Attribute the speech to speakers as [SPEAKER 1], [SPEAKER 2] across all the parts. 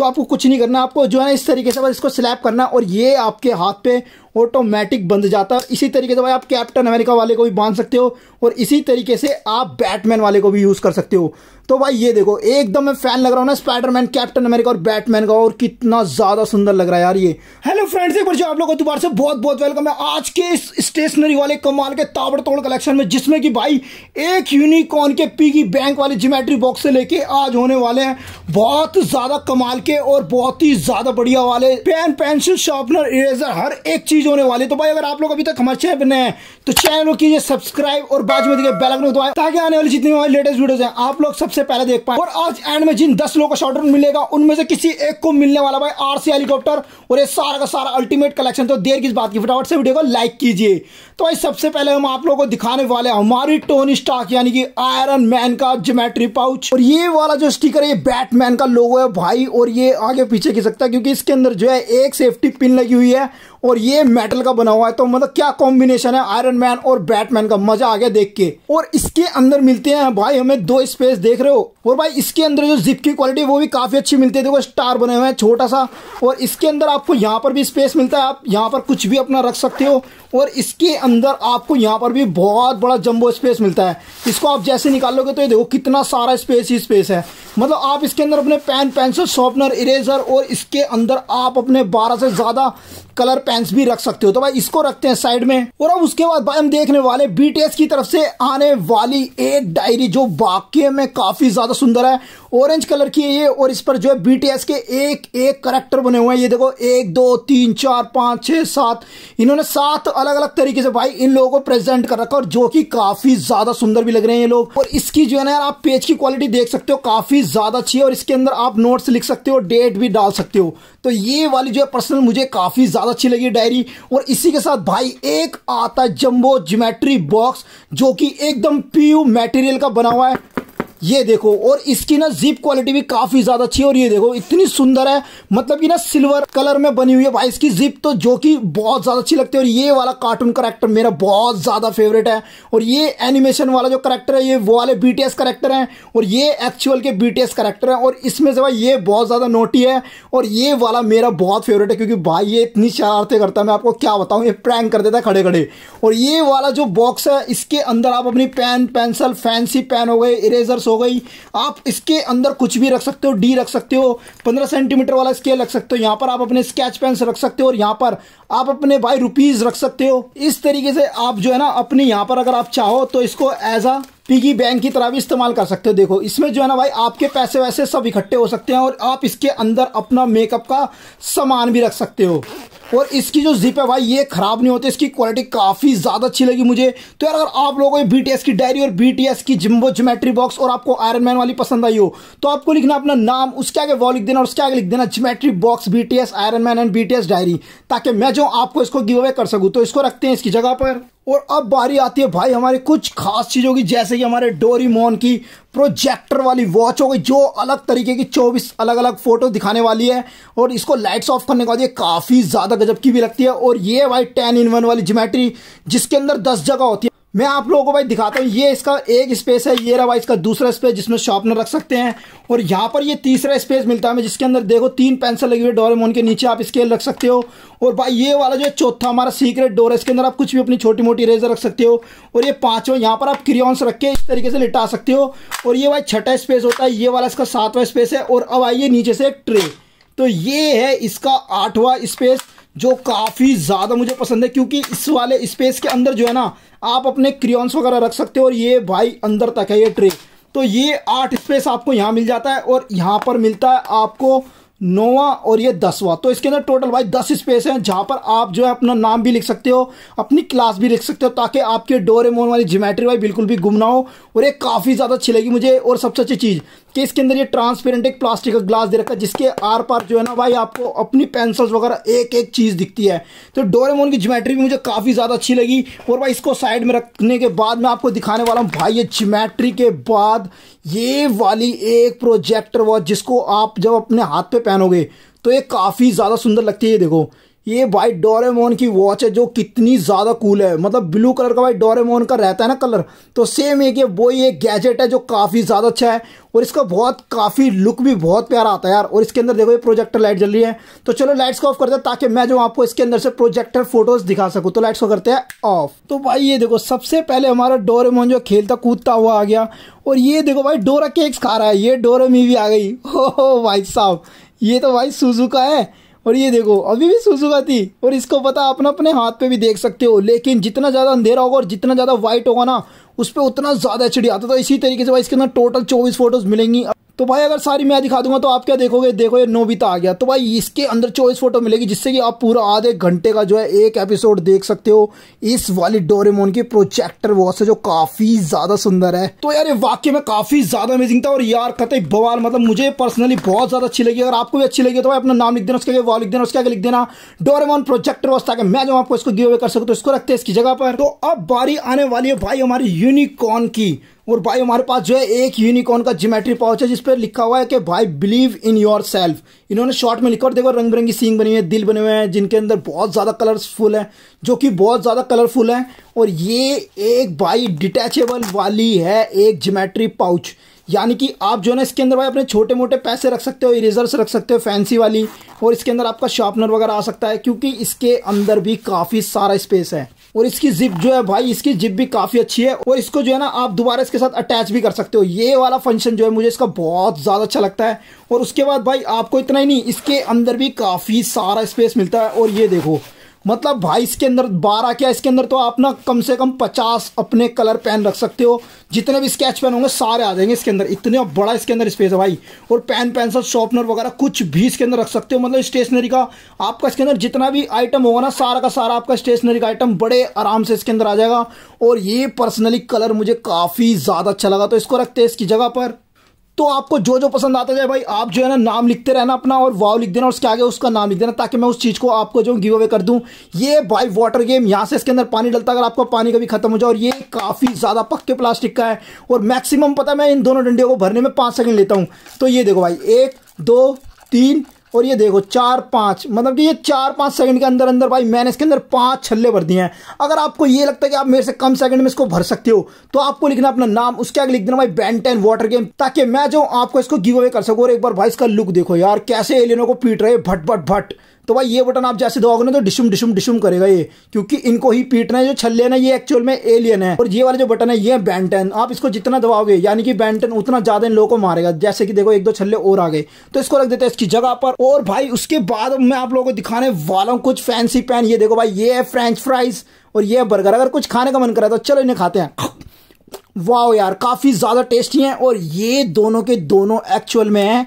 [SPEAKER 1] तो आपको कुछ नहीं करना आपको जो है इस तरीके से बस इसको स्लैप करना और ये आपके हाथ पे ऑटोमेटिक बंद जाता है इसी तरीके से भाई आप कैप्टन अमेरिका वाले को भी बांध सकते हो और इसी तरीके से आप बैटमैन वाले को भी यूज़ कर सकते हो तो भाई ये देखो एकदम मैं फैन लग रहा हूँ ना स्पाइडरमैन कैप्टन अमेरिका और बैटमैन का और कितना ज़्यादा सुंदर लग रहा है यार ये हेलो फ्रेंड्स एक बार जो आप लोगों को दोबारा से बहुत बहुत वेलकम है आज के इस स्टेशनरी वाले कमाल के ताबड़तोड़ कलेक्शन में जिसमें कि भाई एक यूनिकॉर्न के पी बैंक वाले जोमेट्री बॉक्स से लेके आज होने वाले हैं बहुत ज़्यादा कमाल के और बहुत ही ज़्यादा बढ़िया वाले पेन पेंसिल शार्पनर इरेजर हर एक चीज रिलीज होने वाले तो भाई अगर आप लोग अभी तक हमारे चैनल बने हैं तो चैनल को कीजिए सब्सक्राइब और बाद में देखिए बेल आइकन दबाएं ताकि आने वाली जितनी हमारी लेटेस्ट वीडियोस है आप लोग सबसे पहले देख पाए और आज एंड में जिन दस लोगों का शॉर्ट मिलेगा उनमें से किसी एक को मिलने वाला भाई आरसी हेलीकॉप्टर और ये सारा का सारा अल्टीमेट कलेक्शन तो देर किस बात की फटाफट से वीडियो को लाइक कीजिए तो भाई सबसे पहले हम आप लोगों को दिखाने वाले हमारी टोनी स्टॉक यानी कि आयरन मैन का जोमेट्री पाउच और ये वाला जो स्टिकर है ये बैटमैन का लोगो है भाई और ये आगे पीछे सकता है क्योंकि इसके अंदर जो है एक सेफ्टी पिन लगी हुई है और ये मेटल का बना हुआ है तो मतलब क्या कॉम्बिनेशन है आयरन मैन और बैटमैन का मजा आ गया देख के और इसके अंदर मिलते हैं भाई हमें दो स्पेस देख रहे हो और भाई इसके अंदर जो जिप की क्वालिटी वो भी काफी अच्छी मिलती है देखो स्टार बने हुए हैं छोटा सा और इसके अंदर आपको यहाँ पर भी स्पेस मिलता है आप यहाँ पर कुछ भी अपना रख सकते हो और इसके अंदर आपको यहाँ पर भी बहुत बड़ा जम्बो स्पेस मिलता है इसको आप जैसे निकालोगे तो ये देखो कितना सारा स्पेस ही स्पेस है मतलब आप इसके अंदर अपने पेन पेंसिल शॉर्पनर इरेजर और इसके अंदर आप अपने बारह से ज़्यादा कलर पेन्स भी रख सकते हो तो भाई इसको रखते हैं साइड में और अब उसके बाद भाई हम देखने वाले बीटीएस की तरफ से आने वाली एक डायरी जो वाक्य में काफी ज्यादा सुंदर है ऑरेंज कलर की है ये और इस पर जो है बीटीएस के एक एक करेक्टर बने हुए हैं ये देखो एक दो तीन चार पांच छह सात इन्होंने सात अलग अलग तरीके से भाई इन लोगों को प्रेजेंट कर रखा और जो कि काफी ज्यादा सुंदर भी लग रहे हैं ये लोग और इसकी जो है ना यार आप पेज की क्वालिटी देख सकते हो काफी ज्यादा अच्छी है और इसके अंदर आप नोट्स लिख सकते हो डेट भी डाल सकते हो तो ये वाली जो है पर्सनल मुझे काफ़ी ज़्यादा अच्छी लगी डायरी और इसी के साथ भाई एक आता जम्बो जोमेट्री बॉक्स जो कि एकदम प्यू मटेरियल का बना हुआ है ये देखो और इसकी ना जिप क्वालिटी भी काफी ज्यादा अच्छी है और ये देखो इतनी सुंदर है मतलब कि ना सिल्वर कलर में बनी हुई है भाई इसकी जिप तो जो कि बहुत ज्यादा अच्छी लगती है और ये वाला कार्टून करेक्टर मेरा बहुत ज्यादा फेवरेट है और ये एनिमेशन वाला जो करेक्टर है ये वो वाले बीटीएस करेक्टर है और ये एक्चुअल के बीटीएस करेक्टर है और इसमें से भाई ये बहुत ज्यादा नोटी है और ये वाला मेरा बहुत फेवरेट है क्योंकि भाई ये इतनी शरारते करता है मैं आपको क्या बताऊँ ये प्रैंक कर देता है खड़े खड़े और ये वाला जो बॉक्स है इसके अंदर आप अपनी पेन पेंसिल फैंसी पेन हो गए इरेजर हो गई आप इसके अंदर कुछ भी रख सकते हो डी रख सकते हो पंद्रह सेंटीमीटर वाला स्केल रख सकते हो यहाँ पर आप अपने स्केच पेन रख सकते हो और यहाँ पर आप अपने भाई रुपीज़ रख सकते हो इस तरीके से आप जो है ना अपने यहाँ पर अगर आप चाहो तो इसको एज आ पिगी बैंक की तरह भी इस्तेमाल कर सकते हो देखो इसमें जो है ना भाई आपके पैसे वैसे सब इकट्ठे हो सकते हैं और आप इसके अंदर अपना मेकअप का सामान भी रख सकते हो और इसकी जो जिप है भाई ये ख़राब नहीं होती इसकी क्वालिटी काफ़ी ज़्यादा अच्छी लगी मुझे तो यार अगर आप लोगों को बी की डायरी और बी की जिम्बो जोमेट्री बॉक्स और आपको आयरन मैन वाली पसंद आई हो तो आपको लिखना अपना नाम उसके आगे वो लिख देना और उसके आगे लिख देना geometry box B Iron Man and B diary ताकि मैं जो आपको इसको गिव अवे कर सकूँ तो इसको रखते हैं इसकी जगह पर और अब बारी आती है भाई हमारी कुछ खास चीज़ों की जैसे कि हमारे डोरीमोन की प्रोजेक्टर वाली वॉच हो गई जो अलग तरीके की 24 अलग अलग फोटो दिखाने वाली है और इसको लाइट्स ऑफ करने के बाद ये काफ़ी ज़्यादा गजब की भी लगती है और ये भाई टेन इन वन वाली जोमेट्री जिसके अंदर दस जगह होती है मैं आप लोगों को भाई दिखाता हूँ ये इसका एक स्पेस है ये रहा भाई इसका दूसरा स्पेस जिसमें शार्पनर रख सकते हैं और यहाँ पर ये तीसरा स्पेस मिलता है जिसके अंदर देखो तीन पेंसिल लगी हुई है डोरेमोन के नीचे आप स्केल रख सकते हो और भाई ये वाला जो है चौथा हमारा सीक्रेट डोर है इसके अंदर आप कुछ भी अपनी छोटी मोटी रेजर रख सकते हो और ये पाँचवा यहाँ पर आप क्रियॉन्स रख के इस तरीके से लिटा सकते हो और ये भाई छठा स्पेस होता है ये वाला इसका सातवा स्पेस है और अब आइए नीचे से एक ट्रे तो ये है इसका आठवा स्पेस जो काफ़ी ज़्यादा मुझे पसंद है क्योंकि इस वाले स्पेस के अंदर जो है ना आप अपने क्रियॉन्स वगैरह रख सकते हो और ये भाई अंदर तक है ये ट्रे तो ये आठ स्पेस आपको यहाँ मिल जाता है और यहाँ पर मिलता है आपको नौवा और ये दसवा तो इसके अंदर टोटल भाई दस स्पेस हैं जहाँ पर आप जो है अपना नाम भी लिख सकते हो अपनी क्लास भी लिख सकते हो ताकि आपके डोरेमोन वाली जोमेट्री भाई बिल्कुल भी गुम ना हो और ये काफ़ी ज़्यादा अच्छी लगी मुझे और सबसे अच्छी चीज़ कि इसके अंदर ये ट्रांसपेरेंट एक प्लास्टिक का ग्लास दे रखा है जिसके आर पार जो है ना भाई आपको अपनी पेंसिल्स वगैरह एक एक चीज़ दिखती है तो डोरेमोन की ज्योमेट्री भी मुझे काफ़ी ज़्यादा अच्छी लगी और भाई इसको साइड में रखने के बाद मैं आपको दिखाने वाला हूँ भाई ये ज्योमेट्री के बाद ये वाली एक प्रोजेक्टर वॉच जिसको आप जब अपने हाथ पे पहनोगे तो ये काफ़ी ज़्यादा सुंदर लगती है ये देखो ये वाइट डोरेमोन की वॉच है जो कितनी ज़्यादा कूल है मतलब ब्लू कलर का वाइट डोरेमोन का रहता है ना कलर तो सेम एक ये वो ये गैजेट है जो काफ़ी ज़्यादा अच्छा है और इसका बहुत काफ़ी लुक भी बहुत प्यारा आता है यार और इसके अंदर देखो ये प्रोजेक्टर लाइट जल रही है तो चलो लाइट्स को ऑफ करते हैं ताकि मैं जो आपको इसके अंदर से प्रोजेक्टर फोटोज दिखा सकूँ तो लाइट्स को करते हैं ऑफ तो भाई ये देखो सबसे पहले हमारा डोरेमोन जो खेलता कूदता हुआ आ गया और ये देखो भाई डोरा केक्स खा रहा है ये डोरेमी भी आ गई हो भाई साहब ये तो भाई सुजुका है और ये देखो अभी भी सुजुका थी और इसको पता अपने अपने हाथ पे भी देख सकते हो लेकिन जितना ज़्यादा अंधेरा होगा और जितना ज़्यादा व्हाइट होगा ना उस पर उतना ज़्यादा एच आता था इसी तरीके से भाई इसके अंदर टोटल चौबीस फोटोज़ मिलेंगी तो भाई अगर सारी मैं दिखा दूंगा तो आप क्या देखोगे देखो ये नोबिता आ गया तो भाई इसके अंदर चौबीस फोटो मिलेगी जिससे कि आप पूरा आधे घंटे का जो है एक एपिसोड देख सकते हो इस वाली डोरेमोन की प्रोजेक्टर वॉच है जो काफी ज्यादा सुंदर है तो यार ये वाक्य में काफी ज्यादा अमेजिंग था और यार कतई बवाल मतलब मुझे पर्सनली बहुत ज्यादा अच्छी लगी अगर आपको भी अच्छी लगी तो भाई अपना नाम लिख देना उसके आगे वाल लिख देना उसके आगे लिख देना डोरेमोन प्रोजेक्टर वॉच ताकि मैं जो आपको इसको गिव अवे कर सकूँ तो इसको रखते हैं इसकी जगह पर तो अब बारी आने वाली है भाई हमारी यूनिकॉर्न की और भाई हमारे पास जो है एक यूनिकॉर्न का जीमेट्री पाउच है जिस पर लिखा हुआ है कि भाई बिलीव इन योर सेल्फ इन्होंने शॉर्ट में लिखा और देखो रंग बिरंगी सींग बनी हुई है दिल बने हुए हैं जिनके अंदर बहुत ज़्यादा कलरफुल है जो कि बहुत ज़्यादा कलरफुल है और ये एक भाई डिटैचेबल वाली है एक जीमेट्री पाउच यानी कि आप जो है ना इसके अंदर भाई अपने छोटे मोटे पैसे रख सकते हो इरेजर्स रख सकते हो फैंसी वाली और इसके अंदर आपका शार्पनर वगैरह आ सकता है क्योंकि इसके अंदर भी काफ़ी सारा स्पेस है और इसकी जिप जो है भाई इसकी जिप भी काफी अच्छी है और इसको जो है ना आप दोबारा इसके साथ अटैच भी कर सकते हो ये वाला फंक्शन जो है मुझे इसका बहुत ज्यादा अच्छा लगता है और उसके बाद भाई आपको इतना ही नहीं इसके अंदर भी काफी सारा स्पेस मिलता है और ये देखो मतलब भाई इसके अंदर बारह क्या इसके अंदर तो आप ना कम से कम पचास अपने कलर पेन रख सकते हो जितने भी स्केच पेन होंगे सारे आ जाएंगे इसके अंदर इतने बड़ा इसके अंदर स्पेस है भाई और पेन पेंसिल शॉर्पनर वगैरह कुछ भी इसके अंदर रख सकते हो मतलब स्टेशनरी का आपका इसके अंदर जितना भी आइटम होगा ना सारा का सारा आपका स्टेशनरी का आइटम बड़े आराम से इसके अंदर आ जाएगा और ये पर्सनली कलर मुझे काफ़ी ज़्यादा अच्छा लगा तो इसको रखते हैं इसकी जगह पर तो आपको जो जो पसंद आता जाए भाई आप जो है ना नाम लिखते रहना अपना और वाव लिख देना और उसके आगे उसका नाम लिख देना ताकि मैं उस चीज़ को आपको जो गिव अवे कर दूं ये भाई वाटर गेम यहां से इसके अंदर पानी डलता अगर आपका पानी कभी खत्म हो जाए और ये काफ़ी ज़्यादा पक्के प्लास्टिक का है और मैक्सिमम पता मैं इन दोनों डंडियों को भरने में पांच सेकेंड लेता हूं तो ये देखो भाई एक दो तीन और ये देखो चार पाँच मतलब कि ये चार पाँच सेकंड के अंदर अंदर भाई मैंने इसके अंदर पांच छल्ले भर दिए हैं अगर आपको ये लगता है कि आप मेरे से कम सेकंड में इसको भर सकते हो तो आपको लिखना अपना नाम उसके आगे लिख देना भाई बैंटेन वाटर गेम ताकि मैं जो आपको इसको गिव अवे कर सकूँ और एक बार भाई इसका लुक देखो यार कैसे एलियनों को पीट रहे भट भट भट तो भाई ये बटन आप जैसे दबाओगे ना तो डिशुम डिशुम डिशुम करेगा ये क्योंकि इनको ही पीटना है जो छल्ले ना ये एक्चुअल में एलियन है और ये वाला जो बटन है ये बैंटन आप इसको जितना दबाओगे यानी कि बैंटन उतना ज्यादा इन लोगों को मारेगा जैसे कि देखो एक दो छल्ले और आ गए तो इसको रख देते हैं इसकी जगह पर और भाई उसके बाद मैं आप लोगों को दिखाने वाला हूँ कुछ फैंसी पैन ये देखो भाई ये है फ्रेंच फ्राइज और ये है बर्गर अगर कुछ खाने का मन करा तो चलो इन्हें खाते हैं वाह यार काफी ज्यादा टेस्टी है और ये दोनों के दोनों एक्चुअल में है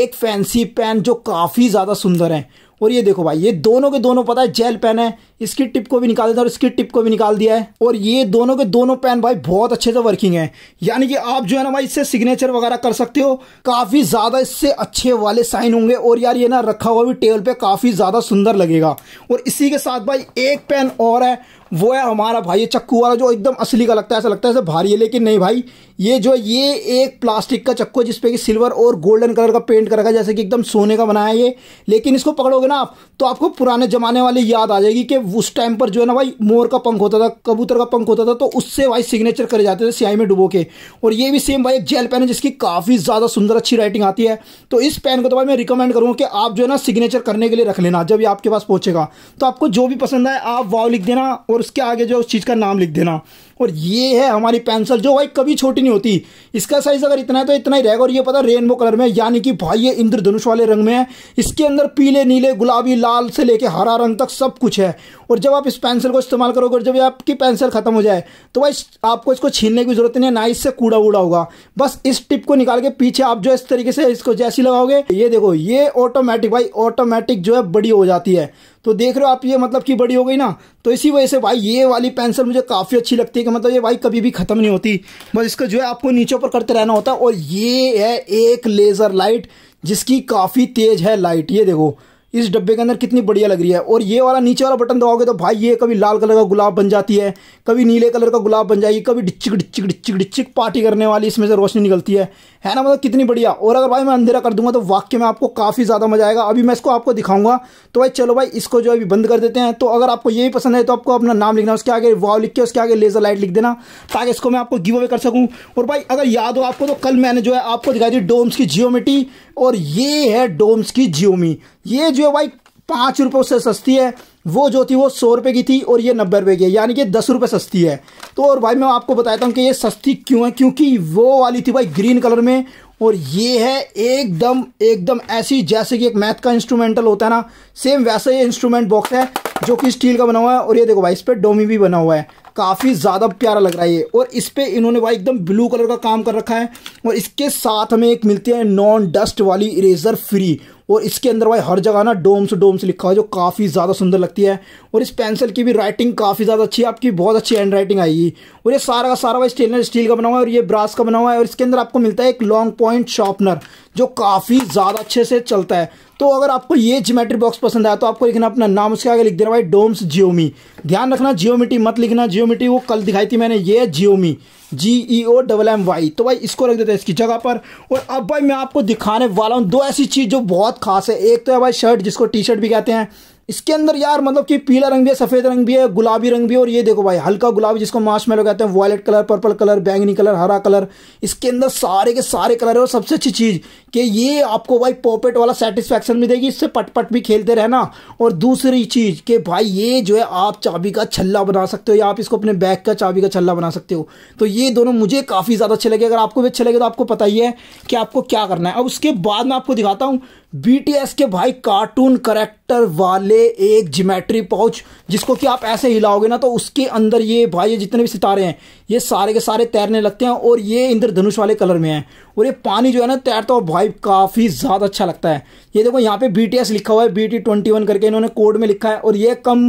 [SPEAKER 1] एक फैंसी पैन जो काफी ज्यादा सुंदर है और ये देखो भाई ये दोनों के दोनों पता है जेल पेन है इसकी टिप को भी निकाल देता है और इसकी टिप को भी निकाल दिया है और ये दोनों के दोनों पेन भाई बहुत अच्छे से वर्किंग है यानी कि आप जो है ना भाई इससे सिग्नेचर वगैरह कर सकते हो काफी ज्यादा इससे अच्छे वाले साइन होंगे और यार ये ना रखा हुआ भी टेबल पे काफी ज्यादा सुंदर लगेगा और इसी के साथ भाई एक पेन और है वो है हमारा भाई ये चक्कू वाला जो एकदम असली का लगता है ऐसा लगता है ऐसे भारी है लेकिन नहीं भाई ये जो ये एक प्लास्टिक का चक्कू है जिसपे कि सिल्वर और गोल्डन कलर का पेंट कर रखा है जैसे कि एकदम सोने का बनाया ये लेकिन इसको पकड़ोगे ना आप तो आपको पुराने ज़माने वाली याद आ जाएगी कि उस टाइम पर जो है ना भाई मोर का पंख होता था कबूतर का पंख होता था तो उससे भाई सिग्नेचर करे जाते थे सियाई में डुबो के और ये भी सेम भाई एक जेल पेन है जिसकी काफ़ी ज़्यादा सुंदर अच्छी राइटिंग आती है तो इस पेन को तो भाई मैं रिकमेंड करूँगा कि आप जो है ना सिग्नेचर करने के लिए रख लेना जब ये आपके पास पहुँचेगा तो आपको जो भी पसंद आए आप वाव लिख देना और और उसके आगे जो उस चीज़ का नाम लिख देना और ये है हमारी पेंसिल जो भाई कभी छोटी नहीं होती इसका साइज अगर इतना है तो इतना ही रहेगा और ये पता रेनबो कलर में यानी कि भाई ये इंद्रधनुष वाले रंग में है इसके अंदर पीले नीले गुलाबी लाल से लेके हरा रंग तक सब कुछ है और जब आप इस पेंसिल को इस्तेमाल करोगे और जब आपकी पेंसिल खत्म हो जाए तो भाई आपको इसको छीनने की जरूरत नहीं है ना इससे कूड़ा वूडा होगा बस इस टिप को निकाल के पीछे आप जो इस तरीके से इसको जैसी लगाओगे ये देखो ये ऑटोमेटिक भाई ऑटोमेटिक जो है बड़ी हो जाती है तो देख रहे हो आप ये मतलब की बड़ी हो गई ना तो इसी वजह से भाई ये वाली पेंसिल मुझे काफ़ी अच्छी लगती है का मतलब ये बाइक कभी भी ख़त्म नहीं होती बस इसको जो है आपको नीचे ऊपर करते रहना होता है और ये है एक लेज़र लाइट जिसकी काफ़ी तेज़ है लाइट ये देखो इस डब्बे के अंदर कितनी बढ़िया लग रही है और ये वाला नीचे वाला बटन दबाओगे तो भाई ये कभी लाल कलर का गुलाब बन जाती है कभी नीले कलर का गुलाब बन जाएगी कभी डिचिक डिचिक डिचिक डिचिक पार्टी करने वाली इसमें से रोशनी निकलती है है ना मतलब कितनी बढ़िया और अगर भाई मैं अंधेरा कर दूंगा तो वाक्य में आपको काफ़ी ज़्यादा मजा आएगा अभी मैं इसको आपको दिखाऊंगा तो भाई चलो भाई इसको जो अभी बंद कर देते हैं तो अगर आपको यही पसंद है तो आपको अपना नाम लिखना उसके आगे वाव लिख के उसके आगे लेजर लाइट लिख देना ताकि इसको मैं आपको गिव अवे कर सकूँ और भाई अगर याद हो आपको तो कल मैंने जो है आपको दिखाई दी डोम्स की जियोमिटी और ये है डोम्स की जियोमी ये जो है भाई पाँच रुपये उससे सस्ती है वो जो थी वो सौ रुपये की थी और ये नब्बे रुपये की है यानी कि दस रुपये सस्ती है तो और भाई मैं आपको बताता हूँ कि ये सस्ती क्यों है क्योंकि वो वाली थी भाई ग्रीन कलर में और ये है एकदम एकदम ऐसी जैसे कि एक मैथ का इंस्ट्रूमेंटल होता है ना सेम वैसा ये इंस्ट्रूमेंट बॉक्स है जो कि स्टील का बना हुआ है और ये देखो भाई इस पर डोमी भी बना हुआ है काफ़ी ज़्यादा प्यारा लग रहा है ये और इस पर इन्होंने भाई एकदम ब्लू कलर का काम कर रखा है और इसके साथ हमें एक मिलती है नॉन डस्ट वाली इरेजर फ्री और इसके अंदर भाई हर जगह ना डोम्स डोम्स लिखा हुआ जो काफ़ी ज़्यादा सुंदर लगती है और इस पेंसिल की भी राइटिंग काफ़ी ज़्यादा अच्छी है आपकी बहुत अच्छी हैंड राइटिंग आएगी और ये सारा का सारा भाई स्टेनलेस स्टील का बना हुआ है और ये ब्रास का बना हुआ है और इसके अंदर आपको मिलता है एक लॉन्ग पॉइंट शार्पनर जो काफ़ी ज़्यादा अच्छे से चलता है तो अगर आपको ये जियोमेट्री बॉक्स पसंद आया तो आपको लिखना अपना नाम उसके आगे लिख देना भाई डोम्स जियोमी ध्यान रखना जियोमिटी मत लिखना जियोमिटी वो कल दिखाई थी मैंने ये है Geommy G E O double M Y तो भाई इसको रख देते हैं इसकी जगह पर और अब भाई मैं आपको दिखाने वाला हूँ दो ऐसी चीज़ जो बहुत खास है एक तो है भाई शर्ट जिसको टी शर्ट भी कहते हैं इसके अंदर यार मतलब कि पीला रंग भी है सफ़ेद रंग भी है गुलाबी रंग भी है और ये देखो भाई हल्का गुलाबी जिसको माश मेलो कहते हैं वॉयलेट कलर पर्पल कलर बैंगनी कलर हरा कलर इसके अंदर सारे के सारे कलर है और सबसे अच्छी चीज़ कि ये आपको भाई पॉपेट वाला सेटिस्फेक्शन भी देगी इससे पटपट भी खेलते रहना और दूसरी चीज़ कि भाई ये जो है आप चाबी का छल्ला बना सकते हो या आप इसको अपने बैग का चाबी का छल्ला बना सकते हो तो ये दोनों मुझे काफ़ी ज़्यादा अच्छे लगे अगर आपको भी अच्छे लगे तो आपको पता ही है कि आपको क्या करना है अब उसके बाद में आपको दिखाता हूँ बीटीएस के भाई कार्टून करेक्टर वाले एक जिमेट्री पाउच जिसको कि आप ऐसे हिलाओगे ना तो उसके अंदर ये भाई ये जितने भी सितारे हैं ये सारे के सारे तैरने लगते हैं और ये इंद्रधनुष वाले कलर में है और ये पानी जो है ना तैरता और भाई काफ़ी ज़्यादा अच्छा लगता है ये देखो यहाँ पे बी लिखा हुआ है बी करके इन्होंने कोड में लिखा है और ये कम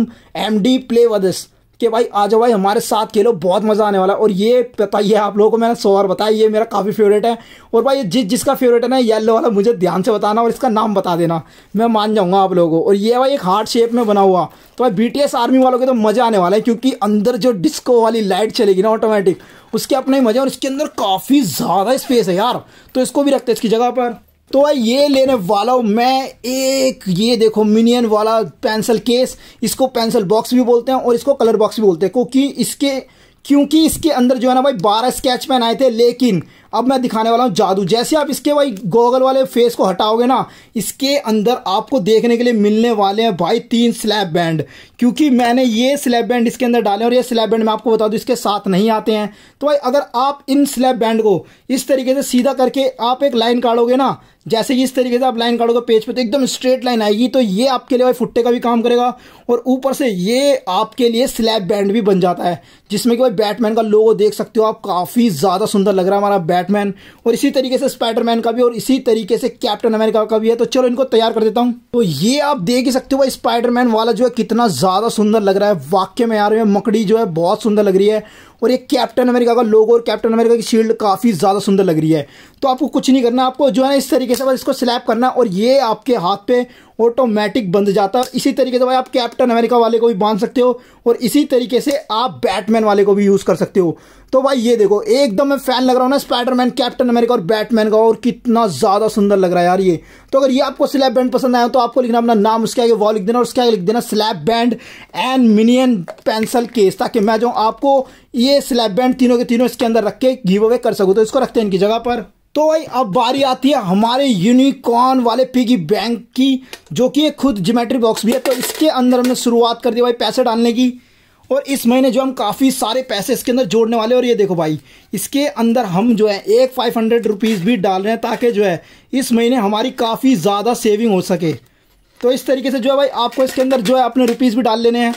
[SPEAKER 1] एम डी प्ले वदस कि भाई आ जाओ भाई हमारे साथ खेलो बहुत मज़ा आने वाला और ये पता ही है आप लोगों को मैंने सौ बार बताया ये मेरा काफ़ी फेवरेट है और भाई जिस जिसका फेवरेट है ना येलो वाला मुझे ध्यान से बताना और इसका नाम बता देना मैं मान जाऊंगा आप लोगों को और ये भाई एक हार्ट शेप में बना हुआ तो भाई बी आर्मी वालों के तो मज़ा आने वाला है क्योंकि अंदर जो डिस्को वाली लाइट चलेगी ना ऑटोमेटिक उसके अपने मज़े और इसके अंदर काफ़ी ज़्यादा स्पेस है यार तो इसको भी रखते हैं इसकी जगह पर तो भाई ये लेने वाला हूँ मैं एक ये देखो मिनियन वाला पेंसिल केस इसको पेंसिल बॉक्स भी बोलते हैं और इसको कलर बॉक्स भी बोलते हैं क्योंकि इसके क्योंकि इसके अंदर जो है ना भाई बारह स्केच पेन आए थे लेकिन अब मैं दिखाने वाला हूँ जादू जैसे आप इसके भाई गोगल वाले फेस को हटाओगे ना इसके अंदर आपको देखने के लिए मिलने वाले हैं भाई तीन स्लैब बैंड क्योंकि मैंने ये स्लैब बैंड इसके अंदर डाले और ये स्लैब बैंड मैं आपको बता दूँ इसके साथ नहीं आते हैं तो भाई अगर आप इन स्लैब बैंड को इस तरीके से सीधा करके आप एक लाइन काटोगे ना जैसे कि इस तरीके से आप लाइन काटोगे पेज पे तो एकदम स्ट्रेट लाइन आएगी तो ये आपके लिए भाई फुट्टे का भी काम करेगा और ऊपर से ये आपके लिए स्लैब बैंड भी बन जाता है जिसमें कि भाई बैटमैन का लोगो देख सकते हो आप काफ़ी ज़्यादा सुंदर लग रहा है हमारा बैटमैन और इसी तरीके से स्पाइडरमैन का भी और इसी तरीके से कैप्टन अमेरिका का भी है तो चलो इनको तैयार कर देता हूँ तो ये आप देख ही सकते हो भाई स्पाइडरमैन वाला जो है कितना ज़्यादा सुंदर लग रहा है वाक्य में आ हैं मकड़ी जो है बहुत सुंदर लग रही है और ये कैप्टन अमेरिका का लोगो और कैप्टन अमेरिका की शील्ड काफ़ी ज़्यादा सुंदर लग रही है तो आपको कुछ नहीं करना आपको जो है इस तरीके से बस इसको स्लैप करना और ये आपके हाथ पे ऑटोमेटिक बंद जाता है इसी तरीके से भाई आप कैप्टन अमेरिका वाले को भी बांध सकते हो और इसी तरीके से आप बैटमैन वाले को भी यूज़ कर सकते हो तो भाई ये देखो एकदम मैं फैन लग रहा हूँ ना स्पाइडरमैन कैप्टन अमेरिका और बैटमैन का और कितना ज़्यादा सुंदर लग रहा है यार ये तो अगर ये आपको स्लैब बैंड पसंद आया तो आपको लिखना अपना नाम उसके आगे वॉल लिख देना और उसके आगे लिख देना slap band and minion pencil case ताकि मैं जो आपको ये स्लैब बैंड तीनों के तीनों इसके अंदर रख के घीव अवे कर सकूँ तो इसको रखते हैं इनकी जगह पर तो भाई अब बारी आती है हमारे यूनिकॉर्न वाले पिगी बैंक की जो कि खुद जोमेट्री बॉक्स भी है तो इसके अंदर हमने शुरुआत कर दी भाई पैसे डालने की और इस महीने जो हम काफ़ी सारे पैसे इसके अंदर जोड़ने वाले और ये देखो भाई इसके अंदर हम जो है एक फाइव हंड्रेड रुपीज़ भी डाल रहे हैं ताकि जो है इस महीने हमारी काफ़ी ज़्यादा सेविंग हो सके तो इस तरीके से जो है भाई आपको इसके अंदर जो है अपने रुपीज़ भी डाल लेने हैं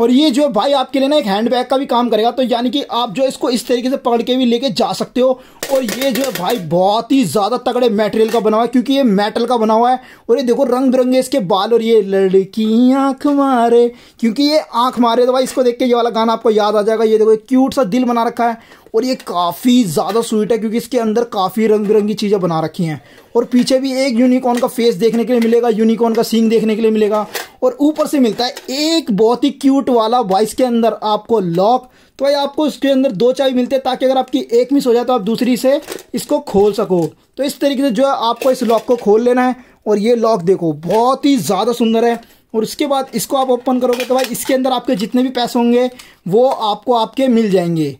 [SPEAKER 1] और ये जो है भाई आपके लिए ना एक हैंड बैग का भी काम करेगा तो यानी कि आप जो इसको इस तरीके से पकड़ के भी लेके जा सकते हो और ये जो है भाई बहुत ही ज़्यादा तगड़े मेटेरियल का बना हुआ है क्योंकि ये मेटल का बना हुआ है और ये देखो रंग बिरंगे इसके बाल और ये लड़की आंख मारे क्योंकि ये आंख मारे तो भाई इसको देख के ये वाला गाना आपको याद आ जाएगा ये देखो क्यूट सा दिल बना रखा है और ये काफ़ी ज़्यादा स्वीट है क्योंकि इसके अंदर काफ़ी रंग बिरंगी चीज़ें बना रखी हैं और पीछे भी एक यूनिकॉर्न का फेस देखने के लिए मिलेगा यूनिकॉर्न का सींग देखने के लिए मिलेगा और ऊपर से मिलता है एक बहुत ही क्यूट वाला वाइस के अंदर आपको लॉक तो भाई आपको इसके अंदर दो चाबी मिलते हैं ताकि अगर आपकी एक मिस हो जाए तो आप दूसरी से इसको खोल सको तो इस तरीके से जो है आपको इस लॉक को खोल लेना है और ये लॉक देखो बहुत ही ज़्यादा सुंदर है और उसके बाद इसको आप ओपन करोगे तो भाई इसके अंदर आपके जितने भी पैसे होंगे वो आपको आपके मिल जाएंगे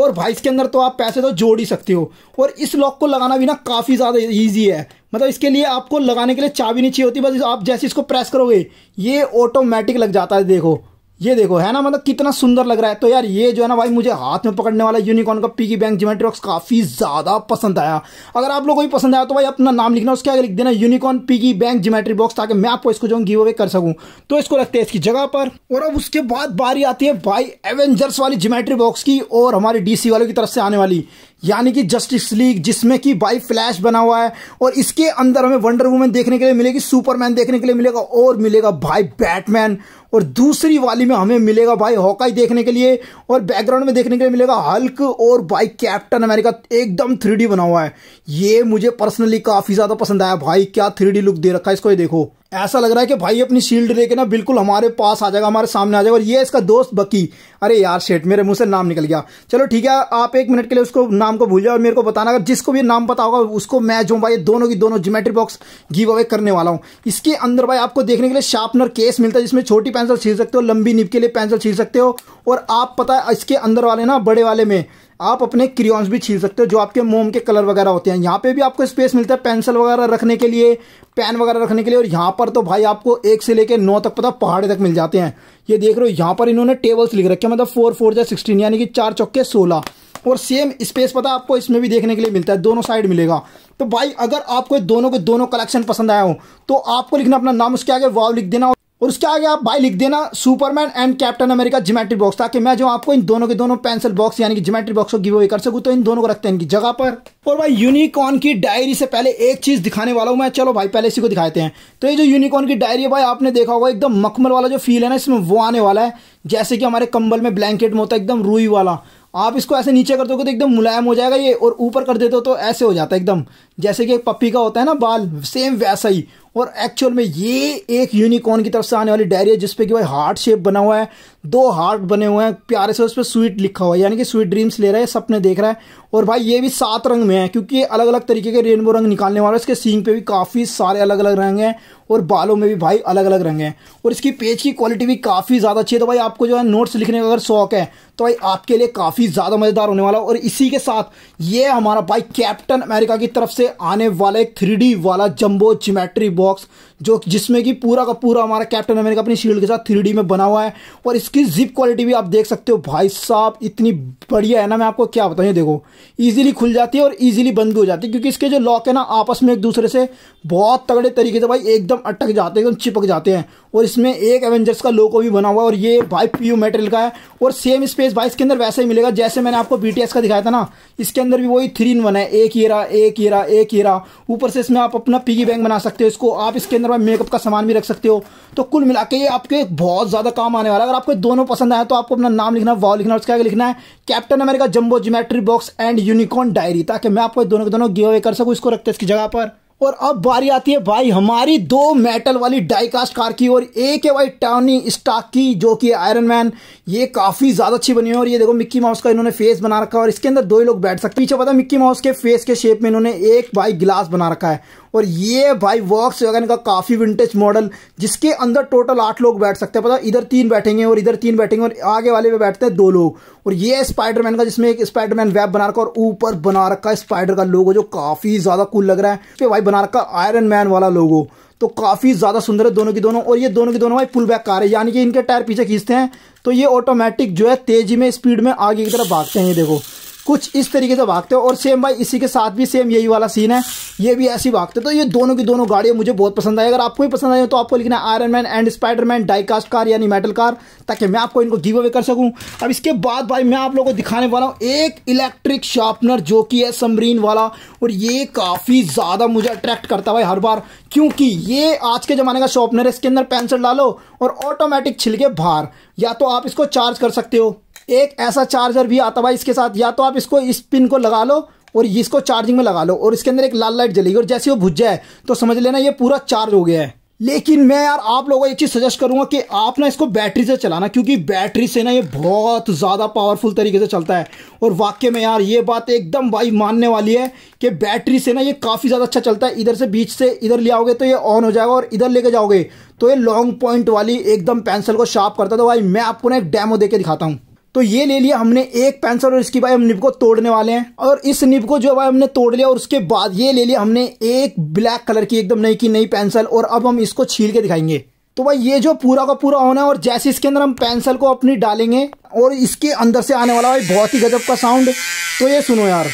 [SPEAKER 1] और भाई इसके अंदर तो आप पैसे तो जोड़ ही सकते हो और इस लॉक को लगाना भी ना काफ़ी ज़्यादा ईजी है मतलब इसके लिए आपको लगाने के लिए चाबी नहीं चाहिए होती बस आप जैसे इसको प्रेस करोगे ये ऑटोमेटिक लग जाता है देखो ये देखो है ना मतलब कितना सुंदर लग रहा है तो यार ये जो है ना भाई मुझे हाथ में पकड़ने वाला यूनिकॉर्न का पीकी बैंक बॉक्स काफ़ी ज़्यादा पसंद आया अगर आप लोगों को भी पसंद आया तो भाई अपना नाम लिखना उसके आगे लिख देना unicorn piggy bank geometry box ताकि मैं आपको इसको जो गिव अवे कर सकूं तो इसको रखते हैं इसकी जगह पर और अब उसके बाद बारी आती है भाई एवेंजर्स वाली जिमेट्री बॉक्स की और हमारी डीसी वालों की तरफ से आने वाली यानी कि जस्टिस लीग जिसमें कि बाई फ्लैश बना हुआ है और इसके अंदर हमें वंडर वुमन देखने के लिए मिलेगी सुपरमैन देखने के लिए मिलेगा और मिलेगा भाई बैटमैन और दूसरी वाली में हमें मिलेगा भाई हॉकाई देखने के लिए और बैकग्राउंड में देखने के लिए मिलेगा हल्क और भाई कैप्टन अमेरिका एकदम थ्री बना हुआ है ये मुझे पर्सनली काफ़ी ज़्यादा पसंद आया भाई क्या थ्री लुक दे रखा है इसको ये देखो ऐसा लग रहा है कि भाई अपनी शील्ड लेके ना बिल्कुल हमारे पास आ जाएगा हमारे सामने आ जाएगा और ये इसका दोस्त बकी अरे यार शेट मेरे मुंह से नाम निकल गया चलो ठीक है आप एक मिनट के लिए उसको नाम को भूल जाओ और मेरे को बताना अगर जिसको भी नाम पता होगा उसको मैं जो भाई दोनों की दोनों जोमेट्री बॉक्स गिव अवे करने वाला हूँ इसके अंदर भाई आपको देखने के लिए शार्पनर केस मिलता है जिसमें छोटी पेंसिल छील सकते हो लंबी निप के लिए पेंसिल छील सकते हो और आप पता है इसके अंदर वाले ना बड़े वाले में आप अपने क्रियॉन्स भी छील सकते हो जो आपके मोम के कलर वगैरह होते हैं यहाँ पे भी आपको स्पेस मिलता है पेंसिल वगैरह रखने के लिए पेन वगैरह रखने के लिए और यहाँ पर तो भाई आपको एक से लेकर नौ तक पता पहाड़े तक मिल जाते हैं ये देख रहे हो यहाँ पर इन्होंने टेबल्स लिख रखे मतलब फोर फोर या सिक्सटीन यानी कि चार चौके सोलह और सेम स्पेस पता आपको इसमें भी देखने के लिए मिलता है दोनों साइड मिलेगा तो भाई अगर आपको दोनों के दोनों कलेक्शन पसंद आया हो तो आपको लिखना अपना नाम उसके आगे वाव लिख देना और उसके आगे आप भाई लिख देना Superman and Captain America geometry box ताकि मैं जो आपको इन दोनों के दोनों पेंसिल बॉक्स यानी कि जिमेट्रिक बॉक्स को गिव अवे कर सकूं तो इन दोनों को रखते हैं इनकी जगह पर और भाई यूनिकॉर्न की डायरी से पहले एक चीज दिखाने वाला हूं मैं चलो भाई पहले इसी को दिखाते हैं तो ये जो यूनिकॉर्न की डायरी है भाई आपने देखा होगा एकदम मखमल वाला जो फील है ना इसमें वो आने वाला है जैसे कि हमारे कंबल में ब्लैंकेट में होता है एकदम रूई वाला आप इसको ऐसे नीचे कर दोगे तो एकदम मुलायम हो जाएगा ये और ऊपर कर देते हो तो ऐसे हो जाता है एकदम जैसे कि एक पप्पी का होता है ना बाल सेम वैसा ही और एक्चुअल में ये एक यूनिकॉर्न की तरफ से आने वाली डायरी है जिसपे कि भाई हार्ट शेप बना हुआ है दो हार्ट बने हुए हैं प्यारे से उस पर स्वीट लिखा हुआ है यानी कि स्वीट ड्रीम्स ले रहा है सपने देख रहा है और भाई ये भी सात रंग में है क्योंकि अलग अलग तरीके के रेनबो रंग निकालने वाला है इसके सींग पे भी काफ़ी सारे अलग अलग रंग हैं और बालों में भी भाई अलग अलग रंग हैं और इसकी पेज की क्वालिटी भी काफ़ी ज़्यादा अच्छी है तो भाई आपको जो है नोट्स लिखने का अगर शौक है तो भाई आपके लिए काफ़ी ज़्यादा मज़ेदार होने वाला और इसी के साथ ये हमारा भाई कैप्टन अमेरिका की तरफ से आने वाला एक थ्री वाला जम्बो जीमेट्री बॉक्स जो जिसमें कि पूरा का पूरा हमारा कैप्टन अमेरिका अपनी शील्ड के साथ थ्री में बना हुआ है और इसकी जिप क्वालिटी भी आप देख सकते हो भाई साहब इतनी बढ़िया है ना मैं आपको क्या बताऊँ देखो ईजिली खुल जाती है और ईजिली बंद भी हो जाती है क्योंकि इसके जो लॉक है ना आपस में एक दूसरे से बहुत तगड़े तरीके से भाई एकदम अटक जाते हैं एकदम चिपक जाते हैं और इसमें एक एवेंजर्स का लोको भी बना हुआ है और ये भाई पी मेटेरियल का है और सेम स्पेस भाई इसके अंदर वैसे ही मिलेगा जैसे मैंने आपको बी का दिखाया था ना इसके अंदर भी वही थ्री इन वन है एक हीरा एक हीरा एक हीरा ऊपर से इसमें आप अपना पिगी बैंक बना सकते हो इसको आप इसके अंदर मेकअप का सामान भी रख सकते हो तो कुल मिला ये आपके बहुत ज़्यादा काम आने वाला है अगर आपको दोनों पसंद आए तो आपको अपना नाम लिखना वाव लिखना उसके आगे लिखना है Captain America jumbo geometry box and unicorn diary ताकि मैं आपको दोनों के दोनों गिव अवे कर सकूं इसको रखते इसकी जगह पर और अब बारी आती है भाई हमारी दो मेटल वाली डाईकास्ट कार की और एक है भाई टॉनी स्टाक की जो कि आयरन मैन ये काफ़ी ज़्यादा अच्छी बनी है और ये देखो मिक्की माउस का इन्होंने फेस बना रखा है और इसके अंदर दो ही लोग बैठ सकते हैं पीछे पता है मिक्की माउस के फेस के शेप में इन्होंने एक भाई गिलास बना रखा है और ये भाई वॉक्स वैगन का काफ़ी विंटेज मॉडल जिसके अंदर टोटल आठ लोग बैठ सकते हैं पता इधर तीन बैठेंगे और इधर तीन बैठेंगे और आगे वाले पे बैठते हैं दो लोग और ये स्पाइडरमैन का जिसमें एक स्पाइडरमैन वेब बना रखा और ऊपर बना रखा स्पाइडर का लोगो जो काफ़ी ज़्यादा कूल लग रहा है भाई बना रखा आयरन मैन वाला लोगो तो काफ़ी ज़्यादा सुंदर है दोनों की दोनों और ये दोनों की दोनों भाई पुल बैक कार है यानी कि इनके टायर पीछे खींचते हैं तो ये ऑटोमेटिक जो है तेजी में स्पीड में आगे की तरफ भागते हैं ये देखो कुछ इस तरीके से भागते हो और सेम भाई इसी के साथ भी सेम यही वाला सीन है ये भी ऐसी भागते तो ये दोनों की दोनों गाड़ियाँ मुझे बहुत पसंद आई अगर आपको भी पसंद आई तो आपको लिखना Iron Man and Spiderman diecast car यानी मेटल कार ताकि मैं आपको इनको गिव अवे कर सकूँ अब इसके बाद भाई मैं आप लोगों को दिखाने वाला हूँ एक इलेक्ट्रिक शार्पनर जो कि है समरीन वाला और ये काफ़ी ज़्यादा मुझे अट्रैक्ट करता है भाई हर बार क्योंकि ये आज के ज़माने का शॉर्पनर है इसके अंदर पेंसिल डालो और ऑटोमेटिक छिलके बाहर या तो आप इसको चार्ज कर सकते हो एक ऐसा चार्जर भी आता भाई इसके साथ या तो आप इसको इस पिन को लगा लो और इसको चार्जिंग में लगा लो और इसके अंदर एक लाल लाइट जलेगी और जैसे वो भुज जाए तो समझ लेना ये पूरा चार्ज हो गया है लेकिन मैं यार आप लोगों को एक चीज़ सजेस्ट करूंगा कि आप ना इसको बैटरी से चलाना क्योंकि बैटरी से ना ये बहुत ज़्यादा पावरफुल तरीके से चलता है और वाक्य में यार ये बात एकदम भाई मानने वाली है कि बैटरी से ना ये काफ़ी ज़्यादा अच्छा चलता है इधर से बीच से इधर ले आओगे तो ये ऑन हो जाएगा और इधर लेके जाओगे तो ये लॉन्ग पॉइंट वाली एकदम पेंसिल को शार्प करता है तो भाई मैं आपको ना एक डैमो दे के दिखाता हूँ तो ये ले लिया हमने एक पेंसिल और इसकी भाई हम निब को तोड़ने वाले हैं और इस निब को जो भाई हमने तोड़ लिया और उसके बाद ये ले लिया हमने एक ब्लैक कलर की एकदम नई की नई पेंसिल और अब हम इसको छील के दिखाएंगे तो भाई ये जो पूरा का पूरा होना है और जैसे इसके अंदर हम पेंसिल को अपनी डालेंगे और इसके अंदर से आने वाला भाई बहुत ही गजब का साउंड तो ये सुनो यार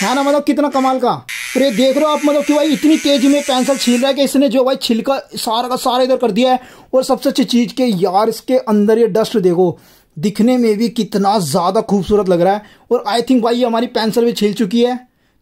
[SPEAKER 1] है ना मतलब कितना कमाल का तो ये देख रहे हो आप मतलब कि भाई इतनी तेजी में पेंसिल छील रहा है कि इसने जो भाई छिलका सारा का सारा इधर कर दिया है और सबसे अच्छी चीज़ के यार इसके अंदर ये डस्ट देखो दिखने में भी कितना ज़्यादा खूबसूरत लग रहा है और आई थिंक भाई हमारी पेंसिल भी छील चुकी है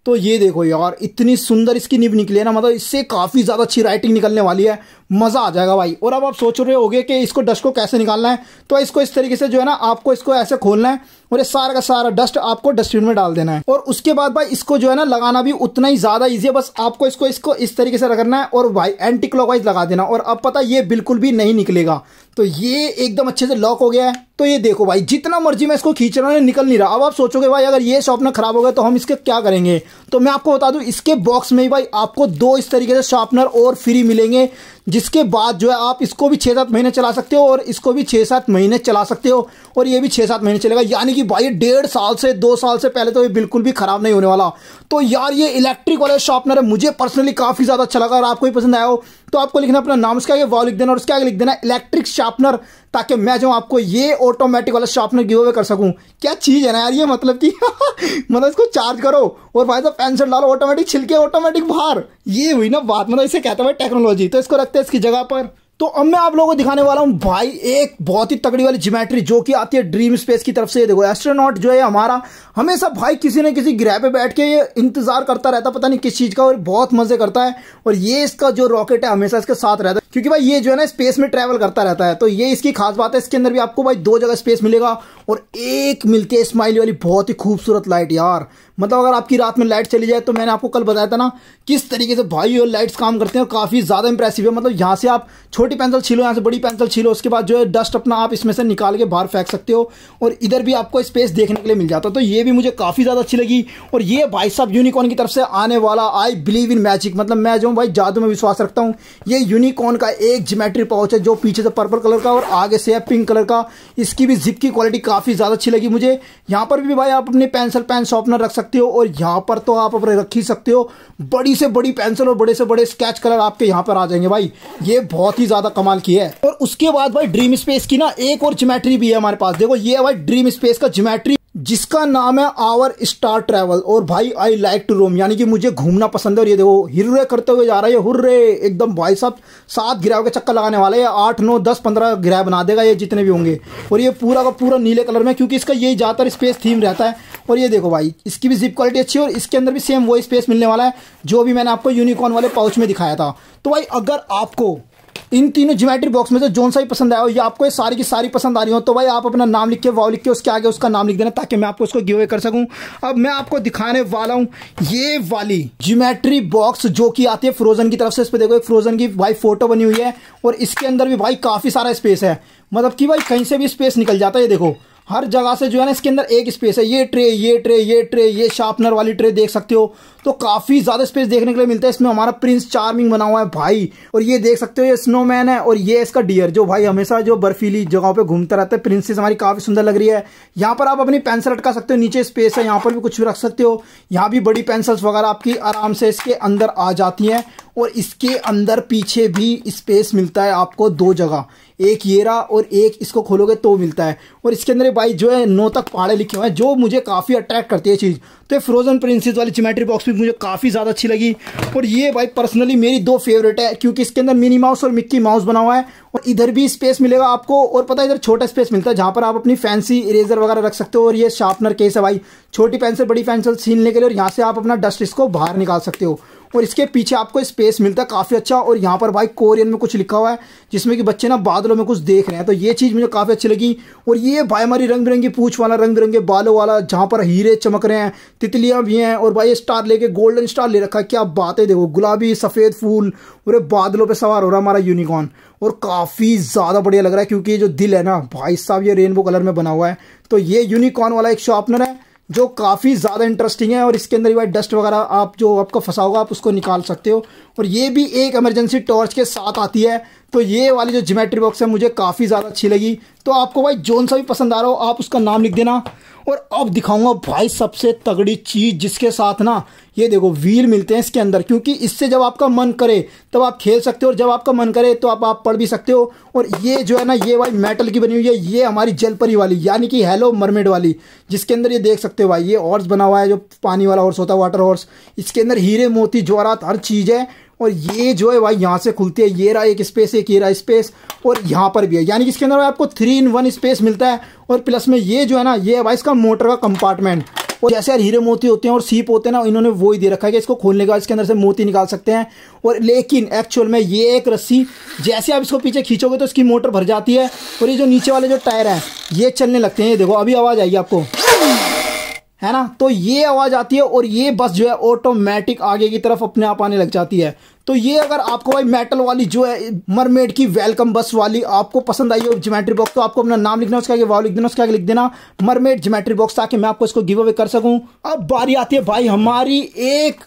[SPEAKER 1] तो ये देखो यार इतनी सुंदर इसकी निब निकली है ना मतलब इससे काफ़ी ज़्यादा अच्छी राइटिंग निकलने वाली है मज़ा आ जाएगा भाई और अब आप सोच रहे होगे कि इसको डस्ट को कैसे निकालना है तो इसको इस तरीके से जो है ना आपको इसको ऐसे खोलना है और ये सारा का सारा डस्ट आपको डस्टबिन में डाल देना है और उसके बाद भाई इसको जो है ना लगाना भी उतना ही ज्यादा ईजी है बस आपको इसको इसको इस तरीके से रखना है और भाई एंटी क्लॉकवाइज लगा देना और अब पता ये बिल्कुल भी नहीं निकलेगा तो ये एकदम अच्छे से लॉक हो गया है तो ये देखो भाई जितना मर्जी मैं इसको खींच रहा हूँ निकल नहीं रहा अब आप सोचोगे भाई अगर ये शॉपनर खराब हो गया तो हम इसके क्या करेंगे तो मैं आपको बता दूँ इसके बॉक्स में ही भाई आपको दो इस तरीके से शार्पनर और फ्री मिलेंगे जिसके बाद जो है आप इसको भी छः सात महीने चला सकते हो और इसको भी छः सात महीने चला सकते हो और ये भी छः सात महीने चलेगा यानी कि भाई डेढ़ साल से दो साल से पहले तो ये बिल्कुल भी ख़राब नहीं होने वाला तो यार ये इलेक्ट्रिक वाला शार्पनर है मुझे पर्सनली काफ़ी ज़्यादा अच्छा लगा और आपको भी पसंद आया हो तो आपको लिखना अपना नाम उसके आगे वाव लिख देना और उसके आगे लिख देना इलेक्ट्रिक शार्पनर ताकि मैं जो आपको ये ऑटोमेटिक वाला शार्पनर गिव अवे कर सकूं क्या चीज़ है ना यार ये मतलब कि मतलब इसको चार्ज करो और भाई साहब पेंसिल डालो ऑटोमेटिक छिलके ऑटोमेटिक बाहर ये हुई ना बात मतलब इसे कहते हैं टेक्नोलॉजी तो इसको रखते हैं इसकी जगह पर तो अब मैं आप लोगों को दिखाने वाला हूं भाई एक बहुत ही तगड़ी वाली जिमेट्री जो कि आती है ड्रीम स्पेस की तरफ से ये देखो एस्ट्रोनॉट जो है हमारा हमेशा भाई किसी न किसी ग्रह पे बैठ के ये इंतजार करता रहता पता नहीं किस चीज का और बहुत मजे करता है और ये इसका जो रॉकेट है हमेशा इसके साथ रहता है क्योंकि भाई ये जो है ना स्पेस में ट्रेवल करता रहता है तो ये इसकी खास बात है इसके अंदर भी आपको भाई दो जगह स्पेस मिलेगा और एक मिलती है स्माइली वाली बहुत ही खूबसूरत लाइट यार मतलब अगर आपकी रात में लाइट चली जाए तो मैंने आपको कल बताया था ना किस तरीके से भाई और लाइट्स काम करते हैं काफ़ी ज़्यादा इंप्रेसिव है मतलब यहाँ से आप छोटी पेंसिल छीलो यहाँ से बड़ी पेंसिल छीलो उसके बाद जो है डस्ट अपना आप इसमें से निकाल के बाहर फेंक सकते हो और इधर भी आपको स्पेस देखने के लिए मिल जाता है तो ये भी मुझे काफ़ी ज़्यादा अच्छी लगी और ये भाई साहब यूनिकॉर्न की तरफ से आने वाला आई बिलीव इन मैजिक मतलब मैं जो भाई जादू में विश्वास रखता हूँ ये यूनिकॉर्न का एक जिमेट्री पाउच है जो पीछे से पर्पल कलर का और आगे से है पिंक कलर का इसकी भी जिप की क्वालिटी काफ़ी ज़्यादा अच्छी लगी मुझे यहाँ पर भी भाई आप अपने पेंसिल पेन शॉपनर रख सकते हो और यहाँ पर तो आप अपने रख ही सकते हो बड़ी से बड़ी पेंसिल और बड़े से बड़े स्केच कलर आपके यहाँ पर आ जाएंगे भाई ये बहुत ही ज़्यादा कमाल की है और उसके बाद भाई ड्रीम स्पेस की ना एक और जोमेट्री भी है हमारे पास देखो ये भाई ड्रीम स्पेस का जोमेट्री जिसका नाम है आवर स्टार ट्रैवल और भाई आई लाइक टू रोम यानी कि मुझे घूमना पसंद है और ये देखो हिर्रे करते हुए जा रहा है हुर्रे एकदम भाई साहब सात गिराव के चक्कर लगाने वाला है आठ नौ दस पंद्रह गिराव बना देगा ये जितने भी होंगे और ये पूरा का पूरा नीले कलर में क्योंकि इसका यही ज़्यादातर स्पेस थीम रहता है और ये देखो भाई इसकी भी जिप क्वालिटी अच्छी है और इसके अंदर भी सेम वो स्पेस मिलने वाला है जो भी मैंने आपको यूनिकॉर्न वाले पाउच में दिखाया था तो भाई अगर आपको इन तीनों ज्योमेट्री बॉक्स में से जो सा भी पसंद आया हो या आपको ये सारी की सारी पसंद आ रही हो तो भाई आप अपना नाम लिख के वाव लिख के उसके आगे उसका नाम लिख देना ताकि मैं आपको उसको गिव कर सकूं अब मैं आपको दिखाने वाला हूं ये वाली ज्योमेट्री बॉक्स जो कि आती है फ्रोजन की तरफ से इस पर देखो एक फ्रोजन की भाई फोटो बनी हुई है और इसके अंदर भी भाई काफी सारा स्पेस है मतलब कि भाई कहीं से भी स्पेस निकल जाता है ये देखो हर जगह से जो है ना इसके अंदर एक स्पेस है ये ट्रे ये ट्रे ये ट्रे ये शार्पनर वाली ट्रे देख सकते हो तो काफ़ी ज़्यादा स्पेस देखने के लिए मिलता है इसमें हमारा प्रिंस चार्मिंग बना हुआ है भाई और ये देख सकते हो ये स्नोमैन है और ये इसका डियर जो भाई हमेशा जो बर्फीली जगहों पे घूमता रहता है प्रिंसेस हमारी काफ़ी सुंदर लग रही है यहाँ पर आप अपनी पेंसिल अटका सकते हो नीचे स्पेस है यहाँ पर भी कुछ भी रख सकते हो यहाँ भी बड़ी पेंसिल्स वगैरह आपकी आराम से इसके अंदर आ जाती हैं और इसके अंदर पीछे भी स्पेस मिलता है आपको दो जगह एक ये रहा और एक इसको खोलोगे तो मिलता है और इसके अंदर भाई जो है नौ तक पहाड़े लिखे हुए हैं जो मुझे काफ़ी अट्रैक्ट करती है चीज़ तो ये फ्रोजन प्रिंसेस वाली जिमेट्री बॉक्स भी मुझे काफ़ी ज़्यादा अच्छी लगी और ये भाई पर्सनली मेरी दो फेवरेट है क्योंकि इसके अंदर मिनी माउस और मिक्की माउस बना हुआ है और इधर भी स्पेस मिलेगा आपको और पता है इधर छोटा स्पेस मिलता है जहाँ पर आप अपनी फैंसी इरेजर वगैरह रख सकते हो और ये शार्पनर केस है भाई छोटी पेंसिल बड़ी पेंसिल छीनने के लिए और यहाँ से आप अपना डस्ट इसको बाहर निकाल सकते हो और इसके पीछे आपको स्पेस मिलता है काफ़ी अच्छा और यहाँ पर भाई कोरियन में कुछ लिखा हुआ है जिसमें कि बच्चे ना बादलों में कुछ देख रहे हैं तो ये चीज़ मुझे काफ़ी अच्छी लगी और ये भाई हमारी रंग बिरंगी पूछ वाला रंग बिरंगे बालों वाला जहाँ पर हीरे चमक रहे हैं तितलियाँ भी हैं और भाई स्टार लेके गोल्डन स्टार ले रखा है क्या बात है देखो गुलाबी सफ़ेद फूल पूरे बादलों पर सवार हो रहा हमारा यूनिकॉर्न और काफ़ी ज़्यादा बढ़िया लग रहा है क्योंकि जो दिल है ना भाई साहब ये रेनबो कलर में बना हुआ है तो ये यूनिकॉर्न वाला एक शॉर्पनर है जो काफ़ी ज़्यादा इंटरेस्टिंग है और इसके अंदर ही डस्ट वगैरह आप जो आपका फंसा होगा आप उसको निकाल सकते हो और ये भी एक इमरजेंसी टॉर्च के साथ आती है तो ये वाली जो जोमेट्री बॉक्स है मुझे काफ़ी ज़्यादा अच्छी लगी तो आपको भाई जोन सा भी पसंद आ रहा हो आप उसका नाम लिख देना और अब दिखाऊंगा भाई सबसे तगड़ी चीज़ जिसके साथ ना ये देखो व्हील मिलते हैं इसके अंदर क्योंकि इससे जब आपका मन करे तब आप खेल सकते हो और जब आपका मन करे तो आप आप पढ़ भी सकते हो और ये जो है ना ये भाई मेटल की बनी हुई है ये हमारी जलपरी वाली यानी कि हेलो मरमेड वाली जिसके अंदर ये देख सकते हो भाई ये हॉर्स बना हुआ है जो पानी वाला हॉर्स होता है वाटर हॉर्स इसके अंदर हीरे मोती ज्वारात हर चीज़ है और ये जो है भाई यहाँ से खुलती है ये रहा एक स्पेस एक ये रहा स्पेस और यहाँ पर भी है यानी कि इसके अंदर आपको थ्री इन वन स्पेस मिलता है और प्लस में ये जो है ना ये है भाई इसका मोटर का कंपार्टमेंट और जैसे यार हीरे मोती होते हैं और सीप होते हैं ना इन्होंने वो ही दे रखा है कि इसको खोलने के बाद इसके अंदर से मोती निकाल सकते हैं और लेकिन एक्चुअल में ये एक रस्सी जैसे आप इसको पीछे खींचोगे तो इसकी मोटर भर जाती है और ये जो नीचे वाले जो टायर हैं ये चलने लगते हैं ये देखो अभी आवाज़ आएगी आपको है ना तो ये आवाज़ आती है और ये बस जो है ऑटोमेटिक आगे की तरफ अपने आप आने लग जाती है तो ये अगर आपको भाई मेटल वाली जो है मरमेड की वेलकम बस वाली आपको पसंद आई हो जोमेट्री बॉक्स तो आपको अपना नाम लिखना उसका आगे वाव लिख देना उसका आगे लिख देना मरमेड जोमेट्री बॉक्स ताकि मैं आपको इसको गिव अवे कर सकूं अब बारी आती है भाई हमारी एक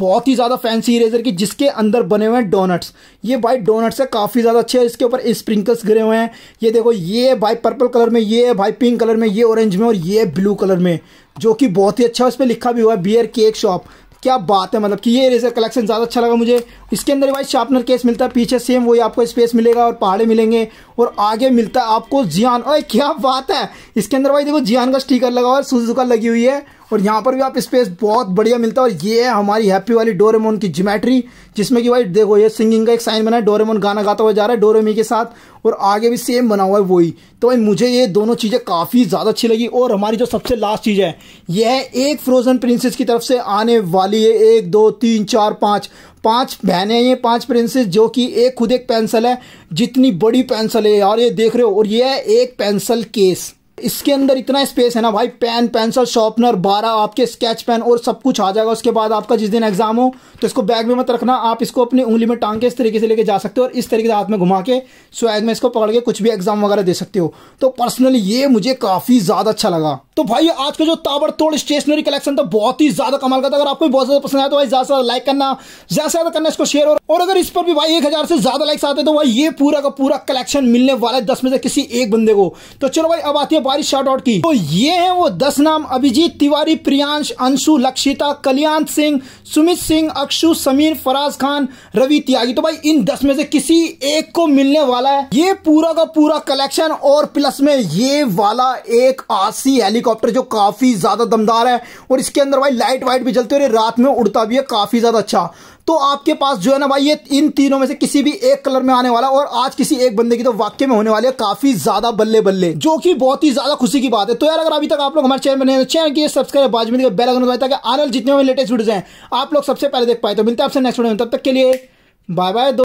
[SPEAKER 1] बहुत ही ज़्यादा फैंसी इरेजर की जिसके अंदर बने हुए हैं डोनट्स ये भाई डोनट्स है काफ़ी ज़्यादा अच्छे है इसके ऊपर स्प्रिंकल्स गिरे हुए हैं ये देखो ये भाई पर्पल कलर में ये भाई पिंक कलर में ये ऑरेंज में और ये ब्लू कलर में जो कि बहुत ही अच्छा उस पर लिखा भी हुआ है बियर केक शॉप क्या बात है मतलब कि ये रेजर कलेक्शन ज़्यादा अच्छा लगा मुझे इसके अंदर भाई शार्पनर केस मिलता है पीछे सेम वही आपको स्पेस मिलेगा और पहाड़े मिलेंगे और आगे मिलता है आपको जियान और क्या बात है इसके अंदर भाई देखो जियान का स्टीकर लगा हुआ है सुजुका लगी हुई है और यहाँ पर भी आप स्पेस बहुत बढ़िया मिलता है और ये है हमारी हैप्पी वाली डोरेमोन की जोमेट्री जिसमें कि भाई देखो ये सिंगिंग का एक साइन बना है डोरेमोन गाना गाता हुआ जा रहा है डोरेमी के साथ और आगे भी सेम बना हुआ है वही तो भाई मुझे ये दोनों चीज़ें काफ़ी ज़्यादा अच्छी लगी और हमारी जो सबसे लास्ट चीज़ है यह है एक फ्रोजन प्रिंसेस की तरफ से आने वाली है एक दो तीन चार पाँच पांच बहनें हैं पांच प्रिंसेस जो कि एक खुद एक पेंसिल है जितनी बड़ी पेंसिल है यार ये देख रहे हो और ये है एक पेंसिल केस इसके अंदर इतना स्पेस है ना भाई पेन पेंसिल शॉर्पनर बारह आपके स्केच पेन और सब कुछ आ जाएगा उसके बाद आपका जिस दिन एग्जाम हो तो इसको बैग में मत रखना आप इसको अपनी उंगली में टांग के इस तरीके से लेके जा सकते हो और इस तरीके से हाथ में घुमा के स्वैग में इसको पकड़ के कुछ भी एग्जाम वगैरह दे सकते हो तो पर्सनली ये मुझे काफी ज्यादा अच्छा लगा तो भाई आज का जो ताबड़तोड़ स्टेशनरी कलेक्शन था बहुत ही ज्यादा कमाल का था अगर आपको बहुत ज्यादा पसंद आया तो भाई ज्यादा से ज्यादा लाइक करना ज्यादा से ज्यादा करना इसको शेयर और अगर इस पर भी भाई एक हजार से ज्यादा लाइक्स आते तो भाई ये पूरा का पूरा कलेक्शन मिलने वाला है दस में से किसी एक बंदे को तो चलो भाई अब आती है तिवारी शॉर्ट आउट की तो ये हैं वो दस नाम अभिजीत तिवारी प्रियांश अंशु लक्षिता कल्याण सिंह सुमित सिंह अक्षु समीर फराज खान रवि त्यागी तो भाई इन दस में से किसी एक को मिलने वाला है ये पूरा का पूरा कलेक्शन और प्लस में ये वाला एक आसी हेलीकॉप्टर जो काफी ज्यादा दमदार है और इसके अंदर भाई लाइट वाइट भी जलती है रात में उड़ता भी है काफी ज्यादा अच्छा तो आपके पास जो है ना भाई ये इन तीनों में से किसी भी एक कलर में आने वाला और आज किसी एक बंदे की तो वाक्य में होने वाले काफी ज्यादा बल्ले बल्ले जो कि बहुत ही ज्यादा खुशी की बात है तो यार अगर अभी तक आप लोग हमारे चैनल तो में चैनल की सब्सक्राइब बाज में बेल आइकन ताकि आने जितने लेटेस्ट वीडियो है आप लोग सबसे पहले देख पाए तो मिलते हैं आपसे नेक्स्ट वीडियो में तब तक के लिए बाय बाय